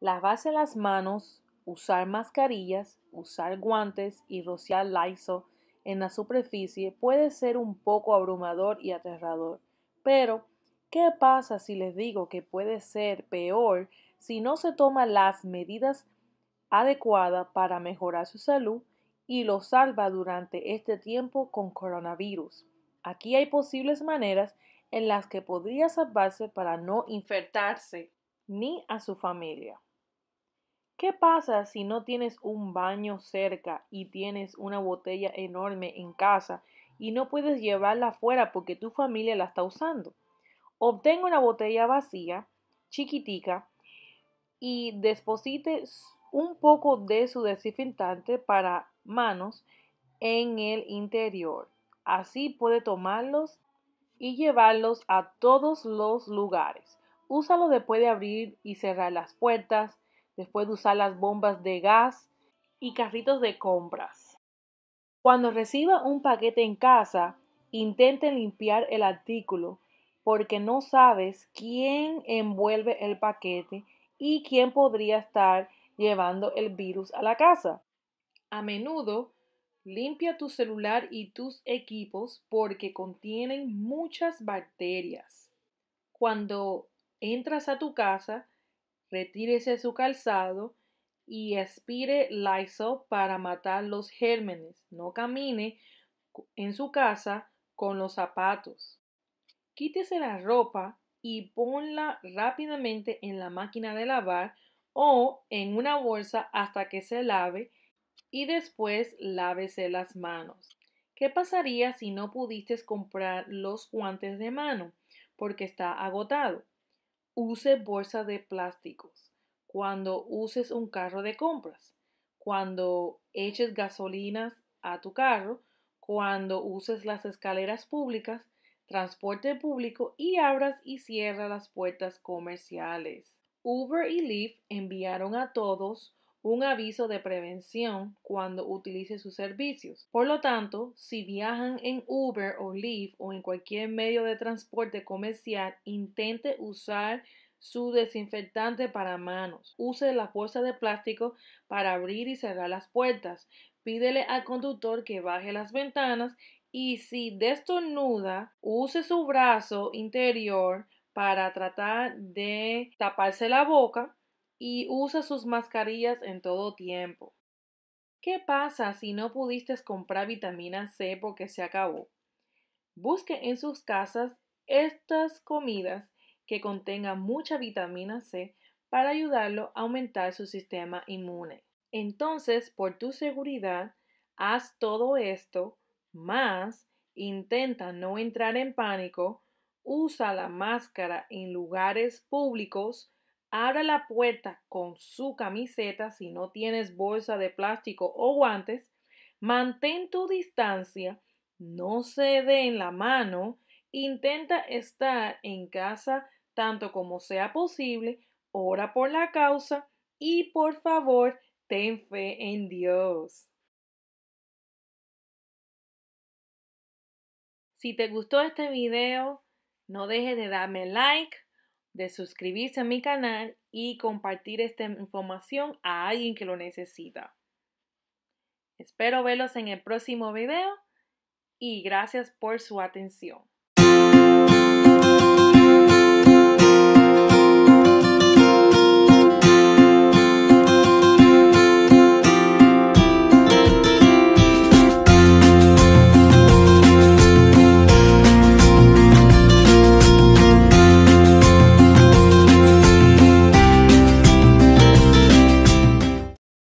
lavarse las manos, usar mascarillas, usar guantes y rociar Lysol en la superficie puede ser un poco abrumador y aterrador. Pero, ¿qué pasa si les digo que puede ser peor si no se toman las medidas adecuadas para mejorar su salud y lo salva durante este tiempo con coronavirus? Aquí hay posibles maneras en las que podría salvarse para no infectarse ni a su familia. ¿Qué pasa si no tienes un baño cerca y tienes una botella enorme en casa y no puedes llevarla afuera porque tu familia la está usando? Obtenga una botella vacía, chiquitica, y deposite un poco de su desinfectante para manos en el interior. Así puede tomarlos y llevarlos a todos los lugares. Úsalo después de abrir y cerrar las puertas, después de usar las bombas de gas y carritos de compras. Cuando reciba un paquete en casa, intente limpiar el artículo porque no sabes quién envuelve el paquete y quién podría estar llevando el virus a la casa. A menudo, limpia tu celular y tus equipos porque contienen muchas bacterias. Cuando entras a tu casa, retírese su calzado y aspire Lysol para matar los gérmenes. No camine en su casa con los zapatos. Quítese la ropa y ponla rápidamente en la máquina de lavar o en una bolsa hasta que se lave y después lávese las manos. ¿Qué pasaría si no pudiste comprar los guantes de mano porque está agotado? Use bolsa de plásticos. Cuando uses un carro de compras. Cuando eches gasolinas a tu carro. Cuando uses las escaleras públicas, transporte público y abras y cierras las puertas comerciales. Uber y Lyft enviaron a todos un aviso de prevención cuando utilice sus servicios. Por lo tanto, si viajan en Uber o Lyft o en cualquier medio de transporte comercial, intente usar su desinfectante para manos. Use la fuerza de plástico para abrir y cerrar las puertas. Pídele al conductor que baje las ventanas y si destornuda, use su brazo interior para tratar de taparse la boca y usa sus mascarillas en todo tiempo. ¿Qué pasa si no pudiste comprar vitamina C porque se acabó? Busque en sus casas estas comidas que contengan mucha vitamina C para ayudarlo a aumentar su sistema inmune. Entonces, por tu seguridad, haz todo esto, más intenta no entrar en pánico, usa la máscara en lugares públicos, Abra la puerta con su camiseta si no tienes bolsa de plástico o guantes. Mantén tu distancia, no se en la mano. Intenta estar en casa tanto como sea posible. Ora por la causa y por favor, ten fe en Dios. Si te gustó este video, no dejes de darme like de suscribirse a mi canal y compartir esta información a alguien que lo necesita. Espero verlos en el próximo video y gracias por su atención.